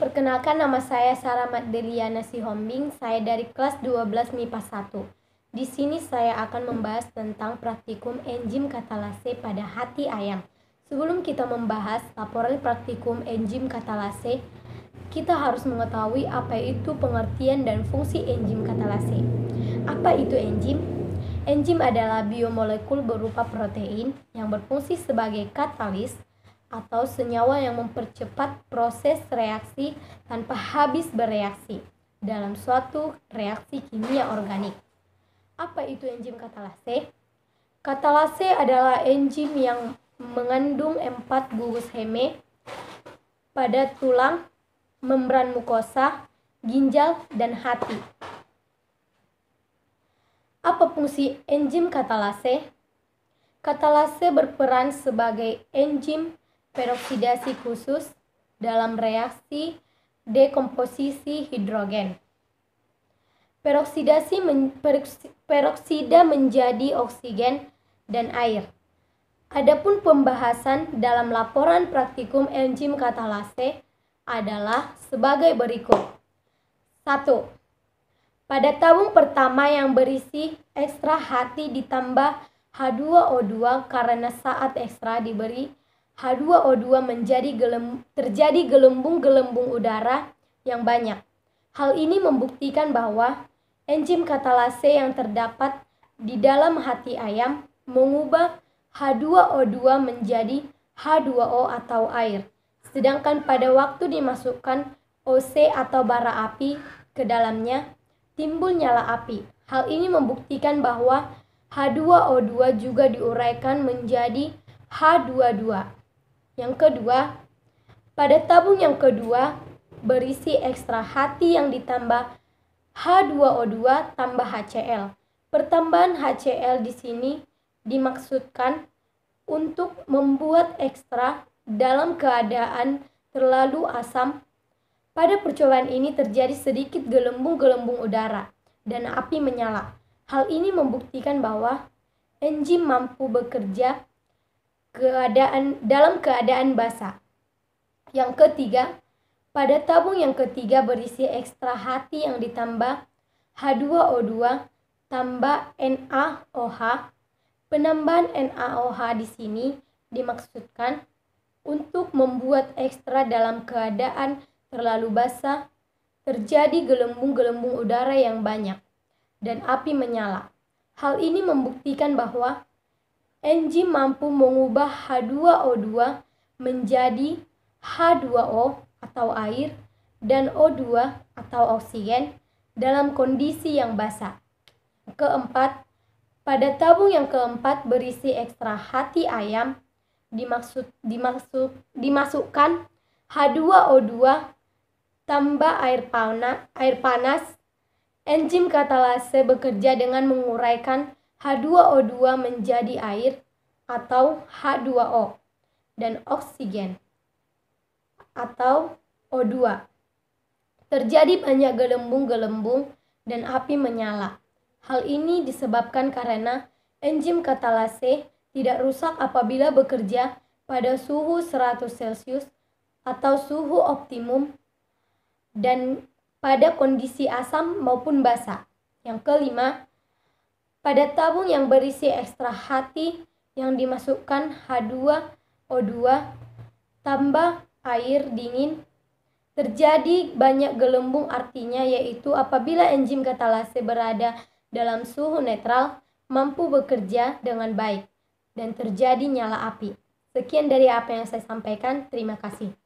perkenalkan nama saya Sarah Madeliana Sihombing. Saya dari kelas 12 MIPA 1. Di sini saya akan membahas tentang praktikum enzim katalase pada hati ayam. Sebelum kita membahas laporan praktikum enzim katalase, kita harus mengetahui apa itu pengertian dan fungsi enzim katalase. Apa itu enzim? Enzim adalah biomolekul berupa protein yang berfungsi sebagai katalis atau senyawa yang mempercepat proses reaksi tanpa habis bereaksi dalam suatu reaksi kimia organik. Apa itu enzim katalase? Katalase adalah enzim yang mengandung empat gugus heme pada tulang, membran mukosa, ginjal, dan hati. Apa fungsi enzim katalase? Katalase berperan sebagai enzim peroksidasi khusus dalam reaksi dekomposisi hidrogen. Peroksidasi men, peroksida menjadi oksigen dan air. Adapun pembahasan dalam laporan praktikum enzim katalase adalah sebagai berikut. 1. Pada tabung pertama yang berisi ekstra hati ditambah H2O2 karena saat ekstra diberi H2O2 menjadi gelem, terjadi gelembung-gelembung udara yang banyak. Hal ini membuktikan bahwa enzim katalase yang terdapat di dalam hati ayam mengubah H2O2 menjadi H2O atau air. Sedangkan pada waktu dimasukkan OC atau bara api ke dalamnya, timbul nyala api. Hal ini membuktikan bahwa H2O2 juga diuraikan menjadi H22 yang kedua, pada tabung yang kedua berisi ekstra hati yang ditambah H2O2 tambah HCl. Pertambahan HCl di sini dimaksudkan untuk membuat ekstra dalam keadaan terlalu asam. Pada percobaan ini terjadi sedikit gelembung-gelembung udara dan api menyala. Hal ini membuktikan bahwa enzim mampu bekerja keadaan dalam keadaan basah. Yang ketiga, pada tabung yang ketiga berisi ekstra hati yang ditambah H2O2 tambah NaOH. Penambahan NaOH di sini dimaksudkan untuk membuat ekstra dalam keadaan terlalu basah, terjadi gelembung-gelembung udara yang banyak, dan api menyala. Hal ini membuktikan bahwa enzim mampu mengubah H2O2 menjadi H2O atau air dan O2 atau oksigen dalam kondisi yang basah. Keempat, pada tabung yang keempat berisi ekstra hati ayam dimaksud dimaksud dimasukkan H2O2 tambah air panas, air panas enzim katalase bekerja dengan menguraikan H2O2 menjadi air atau H2O dan oksigen atau O2. Terjadi banyak gelembung-gelembung dan api menyala. Hal ini disebabkan karena enzim katalase tidak rusak apabila bekerja pada suhu 100 Celcius atau suhu optimum dan pada kondisi asam maupun basa. Yang kelima, pada tabung yang berisi ekstra hati yang dimasukkan H2O2 tambah air dingin terjadi banyak gelembung artinya yaitu apabila enzim katalase berada dalam suhu netral mampu bekerja dengan baik dan terjadi nyala api. Sekian dari apa yang saya sampaikan. Terima kasih.